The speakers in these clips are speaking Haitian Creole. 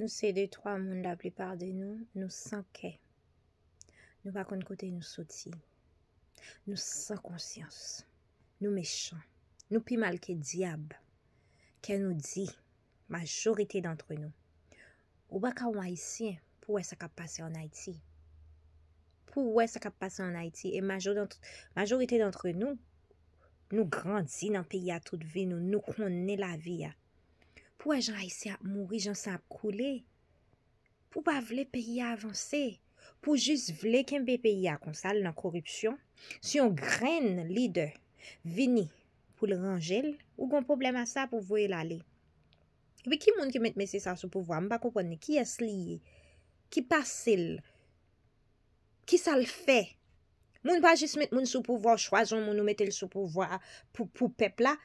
Nou se de to a moun la plipar de nou, nou san ke. Nou va kon kote nou soti. Nou san konsyans. Nou mechan. Nou pi mal ke diab. Ke nou di. Majorite d'entre nou. Ou baka waj si, pou wè sa kap pase an Haiti. Pou wè sa kap pase an Haiti. E majorite d'entre nou, nou grandi nan pi ya tout vi nou. Nou kon ne la vi ya. Pou a jan ray se ap mouri, jan se ap koule? Pou pa vle peye avanse? Pou jis vle kempe peye a konsal nan korupsyon? Si yon gren lider vini pou l'rangel, ou kon problem a sa pou vwe l'ale? Ve ki moun ki met mese sa sou pouvoa? Mba koupon ni ki es liye? Ki pasil? Ki sal fe? Moun pa jis met moun sou pouvoa chwazon moun ou met el sou pouvoa pou pepla?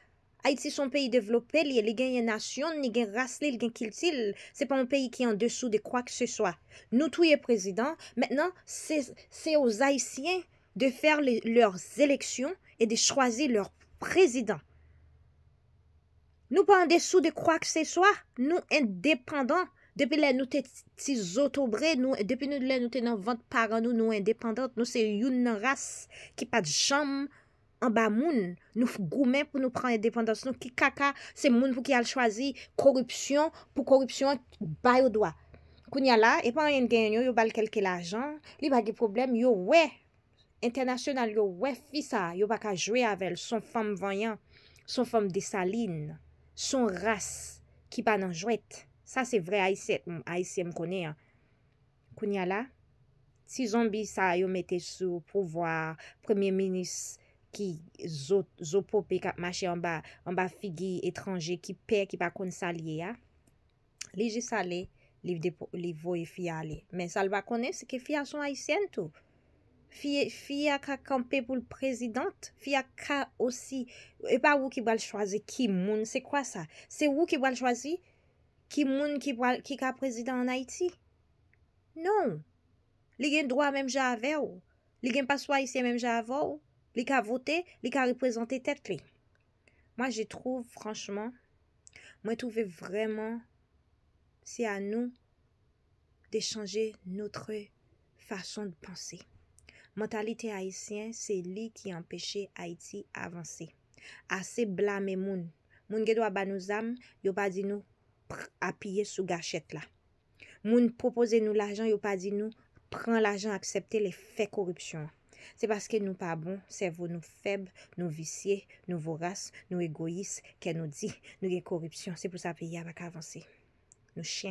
Haiti son peyi devlope liye li gen yon nasyon, li gen ras li, li gen kiltil, se pa yon peyi ki an desou de kwa kse swa. Nou tou ye prezident, men nan se os Haitien de fer lor seleksyon e de chwazi lor prezident. Nou pa an desou de kwa kse swa, nou independant, depi la nou te ti zotobre, depi la nou te nan vant paranou, nou independant, nou se yon nan ras ki pat jom, an ba moun, nou f goumen pou nou pran e dependansyon ki kaka se moun pou ki al chwazi korupsyon pou korupsyon ba yo dwa. Koun ya la, epan yon genyo, yo bal kelkel ajan, li ba de problem, yo we internasyonal, yo we fi sa, yo baka jwe avel, son fom vanyan, son fom de salin, son ras, ki ban an jwet. Sa se vre Aïsè m konen. Koun ya la, si zombi sa yo mette sou pou vwa, premier minis, ki zo popi kap mache an ba figi etranje, ki pek, ki pa konsalye ya. Li jisale, li voye fya li. Men salwa kone, seke fya son Haitien tou. Fya ka kampe pou l prezident, fya ka osi, e pa wou ki wale chwazi ki moun, se kwa sa? Se wou ki wale chwazi ki moun ki ka prezident an Haiti? Non! Li gen drwa menm ja ave ou? Li gen pa swa Haitien menm ja ave ou? Li ka vote, li ka represente tet li. Moi jitrou franchman, mwen trouve vreman si anou de chanje notre fason de panse. Mentalite Haitien se li ki empeshe Haiti avanse. Ase blame moun. Moun gedwa banou zam, yo pa di nou apiye sou gachet la. Moun propose nou lajan, yo pa di nou pren lajan aksepte le fe korupsyon. Se paske nou pa bon, se vo nou feb, nou visye, nou voras, nou egois, ke nou di, nou ge korupsyon. Se pou sa pe ya bak avansi. Nou chyan.